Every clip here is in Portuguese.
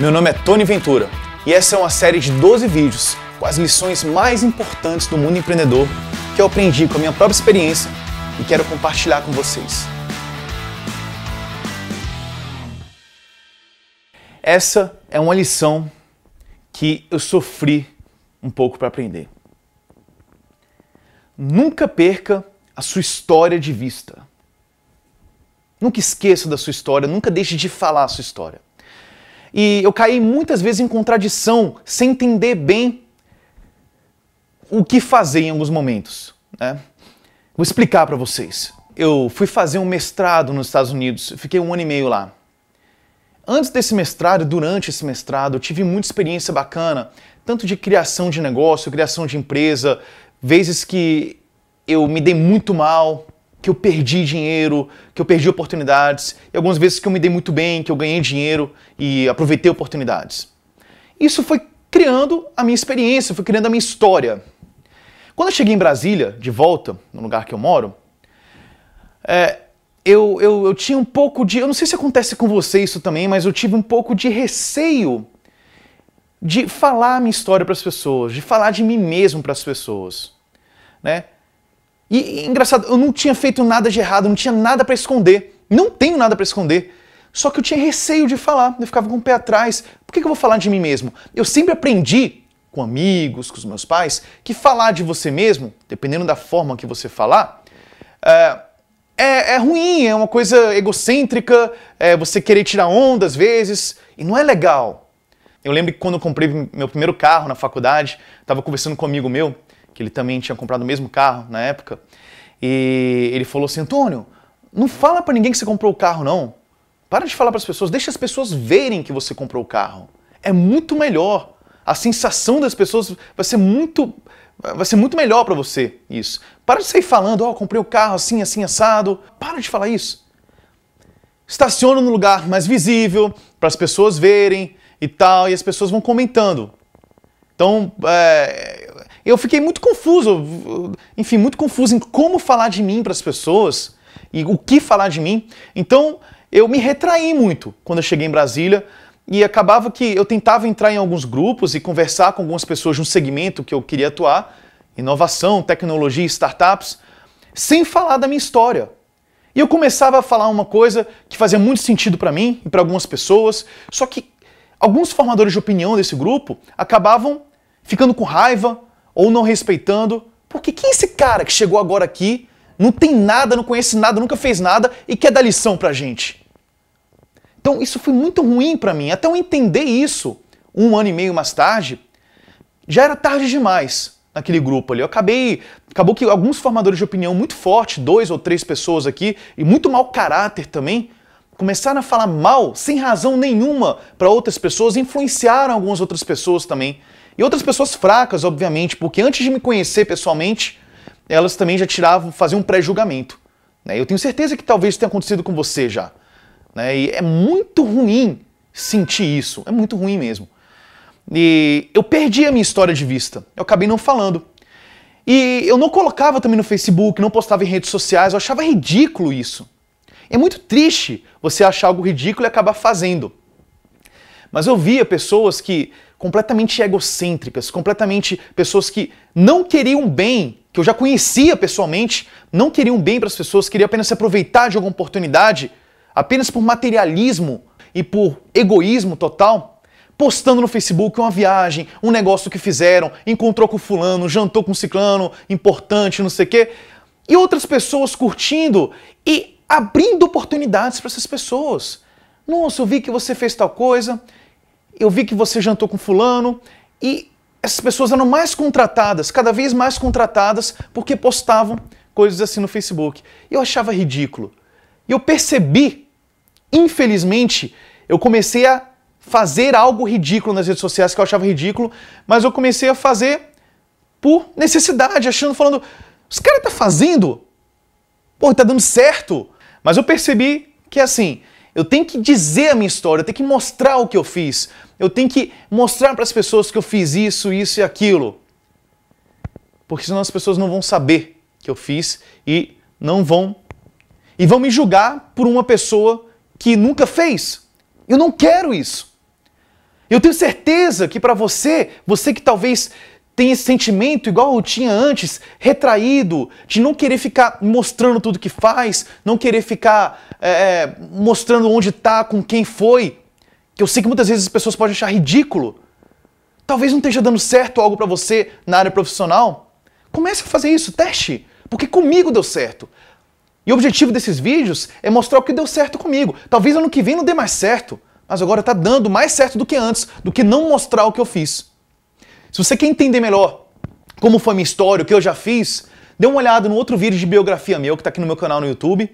Meu nome é Tony Ventura e essa é uma série de 12 vídeos com as lições mais importantes do mundo empreendedor que eu aprendi com a minha própria experiência e quero compartilhar com vocês. Essa é uma lição que eu sofri um pouco para aprender. Nunca perca a sua história de vista. Nunca esqueça da sua história, nunca deixe de falar a sua história. E eu caí muitas vezes em contradição, sem entender bem o que fazer em alguns momentos. Né? Vou explicar para vocês. Eu fui fazer um mestrado nos Estados Unidos, fiquei um ano e meio lá. Antes desse mestrado, durante esse mestrado, eu tive muita experiência bacana, tanto de criação de negócio, criação de empresa, vezes que eu me dei muito mal, que eu perdi dinheiro, que eu perdi oportunidades, e algumas vezes que eu me dei muito bem, que eu ganhei dinheiro e aproveitei oportunidades. Isso foi criando a minha experiência, foi criando a minha história. Quando eu cheguei em Brasília, de volta, no lugar que eu moro, é, eu, eu, eu tinha um pouco de. Eu não sei se acontece com você isso também, mas eu tive um pouco de receio de falar a minha história para as pessoas, de falar de mim mesmo para as pessoas. Né? E, engraçado, eu não tinha feito nada de errado, não tinha nada para esconder. Não tenho nada para esconder. Só que eu tinha receio de falar, eu ficava com o pé atrás. Por que, que eu vou falar de mim mesmo? Eu sempre aprendi com amigos, com os meus pais, que falar de você mesmo, dependendo da forma que você falar, é, é, é ruim, é uma coisa egocêntrica, é você querer tirar onda às vezes, e não é legal. Eu lembro que quando eu comprei meu primeiro carro na faculdade, estava conversando com um amigo meu, que ele também tinha comprado o mesmo carro na época, e ele falou assim: Antônio, não fala para ninguém que você comprou o carro, não. Para de falar para as pessoas, deixa as pessoas verem que você comprou o carro. É muito melhor. A sensação das pessoas vai ser muito vai ser muito melhor para você isso. Para de sair falando, ó, oh, comprei o carro assim, assim assado. Para de falar isso. Estaciona no lugar mais visível para as pessoas verem e tal, e as pessoas vão comentando. Então, é, eu fiquei muito confuso, enfim, muito confuso em como falar de mim para as pessoas e o que falar de mim. Então, eu me retraí muito quando eu cheguei em Brasília e acabava que eu tentava entrar em alguns grupos e conversar com algumas pessoas de um segmento que eu queria atuar, inovação, tecnologia, startups, sem falar da minha história. E eu começava a falar uma coisa que fazia muito sentido para mim e para algumas pessoas, só que alguns formadores de opinião desse grupo acabavam ficando com raiva ou não respeitando. Porque quem é esse cara que chegou agora aqui, não tem nada, não conhece nada, nunca fez nada e quer dar lição pra gente? Então isso foi muito ruim para mim. Até eu entender isso, um ano e meio mais tarde, já era tarde demais naquele grupo ali. Eu acabei, acabou que alguns formadores de opinião muito forte, dois ou três pessoas aqui e muito mau caráter também, começaram a falar mal sem razão nenhuma para outras pessoas, influenciaram algumas outras pessoas também. E outras pessoas fracas, obviamente, porque antes de me conhecer pessoalmente, elas também já tiravam, faziam um pré-julgamento. Né? Eu tenho certeza que talvez tenha acontecido com você já. Né? E é muito ruim sentir isso, é muito ruim mesmo. E eu perdi a minha história de vista, eu acabei não falando. E eu não colocava também no Facebook, não postava em redes sociais, eu achava ridículo isso. É muito triste você achar algo ridículo e acabar fazendo. Mas eu via pessoas que completamente egocêntricas, completamente pessoas que não queriam bem, que eu já conhecia pessoalmente, não queriam bem para as pessoas, queriam apenas se aproveitar de alguma oportunidade, apenas por materialismo e por egoísmo total, postando no Facebook uma viagem, um negócio que fizeram, encontrou com fulano, jantou com ciclano, importante, não sei o quê, e outras pessoas curtindo e abrindo oportunidades para essas pessoas. Nossa, eu vi que você fez tal coisa, eu vi que você jantou com fulano e essas pessoas eram mais contratadas, cada vez mais contratadas, porque postavam coisas assim no Facebook. Eu achava ridículo. E eu percebi, infelizmente, eu comecei a fazer algo ridículo nas redes sociais que eu achava ridículo, mas eu comecei a fazer por necessidade, achando, falando, os cara tá fazendo, pô, tá dando certo. Mas eu percebi que assim, eu tenho que dizer a minha história, eu tenho que mostrar o que eu fiz. Eu tenho que mostrar para as pessoas que eu fiz isso, isso e aquilo. Porque senão as pessoas não vão saber que eu fiz e não vão e vão me julgar por uma pessoa que nunca fez. Eu não quero isso. Eu tenho certeza que para você, você que talvez tem esse sentimento igual eu tinha antes, retraído, de não querer ficar mostrando tudo que faz, não querer ficar é, é, mostrando onde tá, com quem foi, que eu sei que muitas vezes as pessoas podem achar ridículo. Talvez não esteja dando certo algo para você na área profissional. Comece a fazer isso, teste, porque comigo deu certo. E o objetivo desses vídeos é mostrar o que deu certo comigo. Talvez ano que vem não dê mais certo, mas agora está dando mais certo do que antes, do que não mostrar o que eu fiz. Se você quer entender melhor como foi minha história, o que eu já fiz, dê uma olhada no outro vídeo de biografia meu que está aqui no meu canal no YouTube.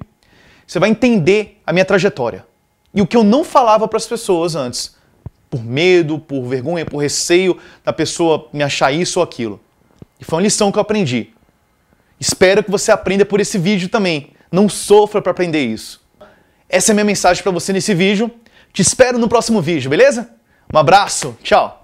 Você vai entender a minha trajetória. E o que eu não falava para as pessoas antes, por medo, por vergonha, por receio da pessoa me achar isso ou aquilo. E foi uma lição que eu aprendi. Espero que você aprenda por esse vídeo também. Não sofra para aprender isso. Essa é a minha mensagem para você nesse vídeo. Te espero no próximo vídeo, beleza? Um abraço, tchau!